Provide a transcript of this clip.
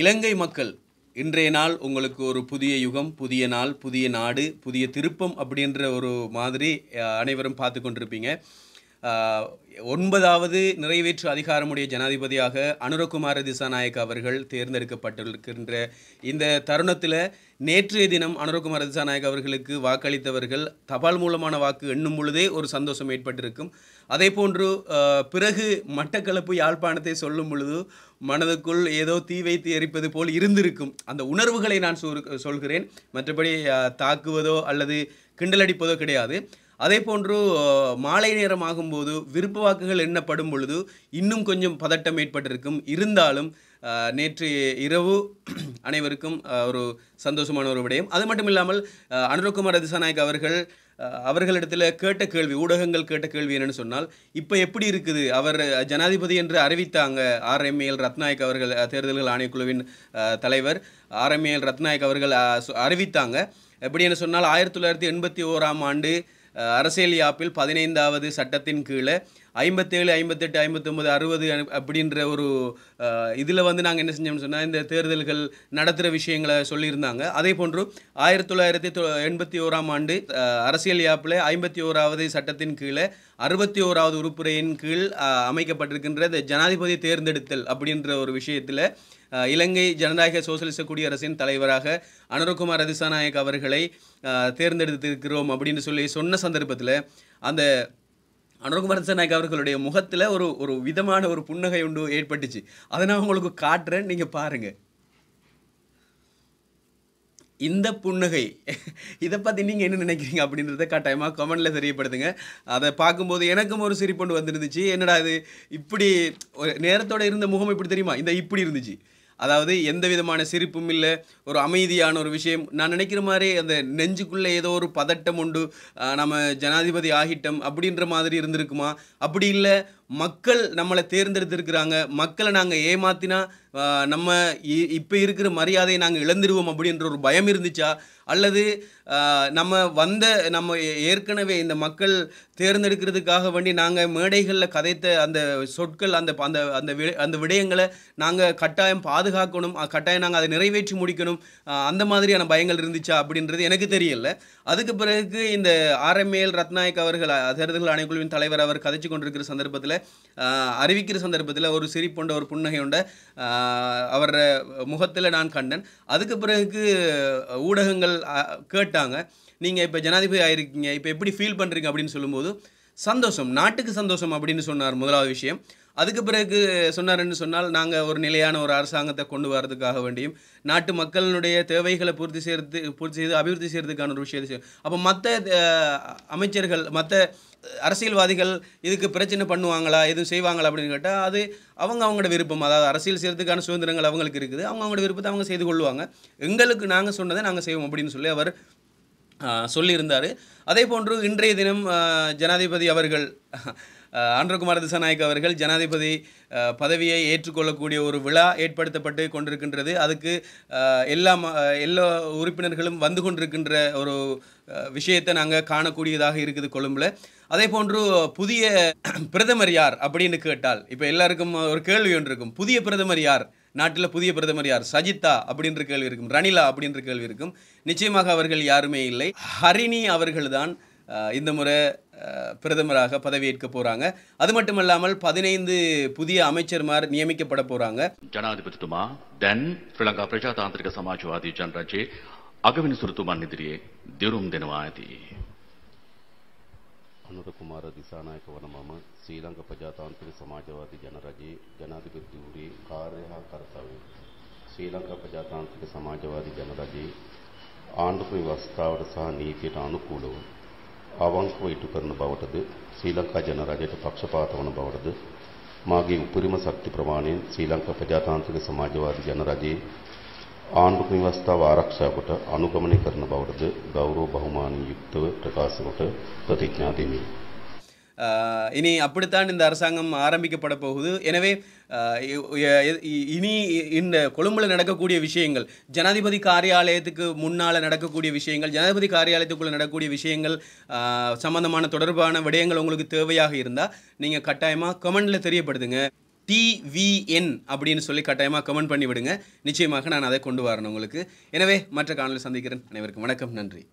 இலங்கை மக்கள் இன்றைய நாள் உங்களுக்கு ஒரு புதிய யுகம் புதிய நாள் புதிய நாடு புதிய திருப்பம் அப்படின்ற ஒரு மாதிரி அனைவரும் பார்த்து கொண்டிருப்பீங்க ஒன்பதாவது நிறைவேற்று அதிகாரமுடைய ஜனாதிபதியாக அனுரகுமார திசாநாயக் அவர்கள் தேர்ந்தெடுக்கப்பட்டிருக்கின்ற இந்த தருணத்தில் நேற்றைய தினம் அனுரகுமார திசாநாயக் அவர்களுக்கு வாக்களித்தவர்கள் தபால் மூலமான வாக்கு எண்ணும் பொழுதே ஒரு சந்தோஷம் ஏற்பட்டிருக்கும் அதே போன்று பிறகு மட்டக்களப்பு யாழ்ப்பாணத்தை சொல்லும் பொழுது மனதுக்குள் ஏதோ தீ வைத்து எரிப்பது போல் இருந்திருக்கும் அந்த உணர்வுகளை நான் சொல்கிறேன் மற்றபடி தாக்குவதோ அல்லது கிண்டலடிப்பதோ கிடையாது அதே போன்று மாலை நேரம் ஆகும்போது விருப்ப வாக்குகள் எண்ணப்படும் பொழுது இன்னும் கொஞ்சம் பதட்டம் ஏற்பட்டிருக்கும் இருந்தாலும் நேற்று இரவு அனைவருக்கும் ஒரு சந்தோஷமான ஒரு விடயம் அது மட்டும் இல்லாமல் அனுரகுமார் திசாநாயக் அவர்கள் அவர்களிடத்தில் கேட்ட கேள்வி ஊடகங்கள் கேட்ட கேள்வி என்னென்னு சொன்னால் இப்போ எப்படி இருக்குது அவர் ஜனாதிபதி என்று அறிவித்தாங்க ஆர்எம்ஏஎல் ரத்நாயக் அவர்கள் தேர்தல்கள் ஆணைக்குழுவின் தலைவர் ஆர்எம்ஏஎல் ரத்நாயக் அவர்கள் அறிவித்தாங்க எப்படி என்று சொன்னால் ஆயிரத்தி தொள்ளாயிரத்தி எண்பத்தி ஓராம் ஆண்டு அரசியல் யாப்பில் பதினைந்தாவது சட்டத்தின் கீழே ஐம்பத்தேழு ஐம்பத்தெட்டு ஐம்பத்தொம்பது அறுபது அப்படின்ற ஒரு இதில் வந்து நாங்கள் என்ன செஞ்சோம்னு சொன்னால் இந்த தேர்தல்கள் நடத்துகிற விஷயங்களை சொல்லியிருந்தாங்க அதே போன்று ஆயிரத்தி தொள்ளாயிரத்தி எண்பத்தி ஓராம் ஆண்டு அரசியல் யாப்பில் ஐம்பத்தி ஓராவது சட்டத்தின் கீழே அறுபத்தி ஓராவது உறுப்புரையின் கீழ் அமைக்கப்பட்டிருக்கின்ற ஜனாதிபதி தேர்ந்தெடுத்தல் அப்படின்ற ஒரு விஷயத்தில் இலங்கை ஜனநாயக சோசியலிச குடியரசின் தலைவராக அனுரகுமார் அதிசாநாயக் அவர்களை தேர்ந்தெடுத்திருக்கிறோம் அப்படின்னு சொல்லி சொன்ன சந்தர்ப்பத்தில் அந்த அனுரகுமார் நாயக் அவர்களுடைய முகத்தில் ஒரு ஒரு விதமான ஒரு புன்னகை உண்டு ஏற்பட்டுச்சு அதை நான் உங்களுக்கு காட்டுறேன் நீங்கள் பாருங்கள் இந்த புன்னகை இதை பற்றி நீங்கள் என்ன நினைக்கிறீங்க அப்படின்றத கட்டாயமாக கமெண்டில் தெரியப்படுத்துங்க அதை பார்க்கும்போது எனக்கும் ஒரு சிரிப்பொண்டு வந்துருந்துச்சு என்னடா அது இப்படி நேரத்தோடு இருந்த முகம் இப்படி தெரியுமா இந்த இப்படி இருந்துச்சு அதாவது எந்த விதமான சிரிப்பும் இல்லை ஒரு அமைதியான ஒரு விஷயம் நான் நினைக்கிற மாதிரி அந்த நெஞ்சுக்குள்ளே ஏதோ ஒரு பதட்டம் உண்டு நம்ம ஜனாதிபதி ஆகிட்டம் அப்படின்ற மாதிரி இருந்திருக்குமா அப்படி இல்லை மக்கள் நம்மளை தேர்ந்தெடுத்திருக்கிறாங்க மக்களை நாங்கள் ஏமாத்தினா நம்ம இப்போ இருக்கிற மரியாதையை நாங்கள் இழந்துருவோம் அப்படின்ற ஒரு பயம் இருந்துச்சா அல்லது நம்ம வந்த நம்ம ஏற்கனவே இந்த மக்கள் தேர்ந்தெடுக்கிறதுக்காக வேண்டி நாங்கள் மேடைகளில் கதைத்த அந்த சொற்கள் அந்த அந்த அந்த வி அந்த விடயங்களை நாங்கள் கட்டாயம் பாதுகாக்கணும் கட்டாயம் நாங்கள் அதை நிறைவேற்றி முடிக்கணும் அந்த மாதிரியான பயங்கள் இருந்துச்சா அப்படின்றது எனக்கு தெரியல அதுக்கு பிறகு இந்த ஆர்எம்ஏஎல் ரத்நாயக் அவர்கள் அதிரர்கள் ஆணைக்குழுவின் தலைவர் அவர் கதைச்சு கொண்டிருக்கிற சந்தர்ப்பத்தில் அறிவிக்கிற சந்தர்ப்பத்தில் ஒரு சிரிப்புண்ட ஒரு புன்னகையுண்ட அவர் முகத்தில் நான் கண்டேன் அதுக்கு பிறகு ஊடகங்கள் கேட்டாங்க நீங்கள் இப்போ ஜனாதிபதி ஆயிருக்கீங்க இப்போ எப்படி ஃபீல் பண்ணுறீங்க அப்படின்னு சொல்லும்போது சந்தோஷம் நாட்டுக்கு சந்தோஷம் அப்படின்னு சொன்னார் முதலாவது விஷயம் அதுக்கு பிறகு சொன்னார் என்று சொன்னால் நாங்கள் ஒரு நிலையான ஒரு அரசாங்கத்தை கொண்டு வரதுக்காக வேண்டியும் நாட்டு மக்களினுடைய தேவைகளை பூர்த்தி செய்யறது பூர்த்தி செய்து அபிவிருத்தி செய்யறதுக்கான ஒரு விஷயத்தை செய்யும் அப்போ மற்ற அமைச்சர்கள் மற்ற அரசியல்வாதிகள் இதுக்கு பிரச்சனை பண்ணுவாங்களா எதுவும் செய்வாங்களா அப்படின்னு கேட்டால் அது அவங்க அவங்களோட விருப்பம் அதாவது அரசியல் செய்கிறதுக்கான சுதந்திரங்கள் அவங்களுக்கு இருக்குது அவங்க அவங்களோட விருப்பத்தை அவங்க செய்து கொள்வாங்க எங்களுக்கு நாங்கள் சொன்னதை நாங்கள் செய்வோம் அப்படின்னு சொல்லி அவர் சொல்லியிருந்தார் அதே போன்று இன்றைய தினம் ஜனாதிபதி அவர்கள் ஆந்திரகுமார் திசாநாயக் அவர்கள் ஜனாதிபதி பதவியை ஏற்றுக்கொள்ளக்கூடிய ஒரு விழா ஏற்படுத்தப்பட்டு கொண்டிருக்கின்றது அதுக்கு எல்லா எல்லா உறுப்பினர்களும் வந்து கொண்டிருக்கின்ற ஒரு விஷயத்தை நாங்கள் காணக்கூடியதாக இருக்குது கொழும்பில் அதே போன்று புதிய பிரதமர் யார் அப்படின்னு கேட்டால் இப்போ எல்லாருக்கும் ஒரு கேள்வி ஒன்று இருக்கும் புதிய பிரதமர் யார் நாட்டில் புதிய பிரதமர் யார் சஜிதா அப்படின்ற கேள்வி இருக்கும் ரணிலா அப்படின்ற கேள்வி இருக்கும் நிச்சயமாக அவர்கள் யாருமே இல்லை ஹரிணி அவர்கள்தான் இந்த முறை பிரதமராக பதவியேற்க போகிறாங்க அது மட்டும் இல்லாமல் பதினைந்து புதிய அமைச்சர்மார் நியமிக்கப்பட போகிறாங்க ஜனாதிபதி துமா தென் ஸ்ரீலங்கா பிரஜாதாந்திரிக சமாஜ்வாதி ஜன்ராஜே அகவின் சுருத்துமா நிதிரியே திரும் தினவாதி ಅನುರ ಕುಮಾರ ದಿಸಾನಾಯಕವರ ಮಮ ಶ್ರೀಲಂಕಾ ಪ್ರಜಾತಾಂತ್ರಿಕ ಸಮಾಜವಾದಿ ಜನರಜೆ ಜನಾಧಿಪತಿ ಗುರಿ ಕಾರ್ಯ ಕರ್ತವ್ಯ ශ්‍රීලංකා ප්‍රජාතාන්ත්‍රික සමාජවාදී ජනරජයේ ආණ්ඩුක්‍රම ව්‍යවස්ථාවට සහ නීතියට අනුකූලව අවංකව ඉටු කරන බවටද ශ්‍රී ලංකා ජනරජයට පක්ෂපාත වන බවටද මාගේ උපරිම ශක්ති ප්‍රමාණයෙන් ශ්‍රී ලංකා ප්‍රජාතාන්ත්‍රික සමාජවාදී ජනරජයේ ආණ්ඩු නිවස්ථාව ආරක්ෂාකොට අනුගමනය කරන கௌரவ ගෞරව බහුමානී යුක්තව ප්‍රකාශකොට ප්‍රතිඥා දෙමි. இனி அப்படித்தான் இந்த அரசாங்கம் ஆரம்பிக்கப்பட போகுது எனவே இனி இந்த கொழும்பில் நடக்கக்கூடிய விஷயங்கள் ஜனாதிபதி காரியாலயத்துக்கு முன்னால் நடக்கக்கூடிய விஷயங்கள் ஜனாதிபதி காரியாலயத்துக்குள்ளே நடக்கக்கூடிய விஷயங்கள் சம்பந்தமான தொடர்பான விடயங்கள் உங்களுக்கு தேவையாக இருந்தால் நீங்கள் கட்டாயமாக கமெண்டில் தெரியப்படுத்துங்க டிவிஎன் அப்படின்னு சொல்லி கட்டாயமாக கமெண்ட் பண்ணி விடுங்க நிச்சயமாக நான் அதை கொண்டு வரணும் உங்களுக்கு எனவே மற்ற காணொலி சந்திக்கிறேன் அனைவருக்கும் வணக்கம் நன்றி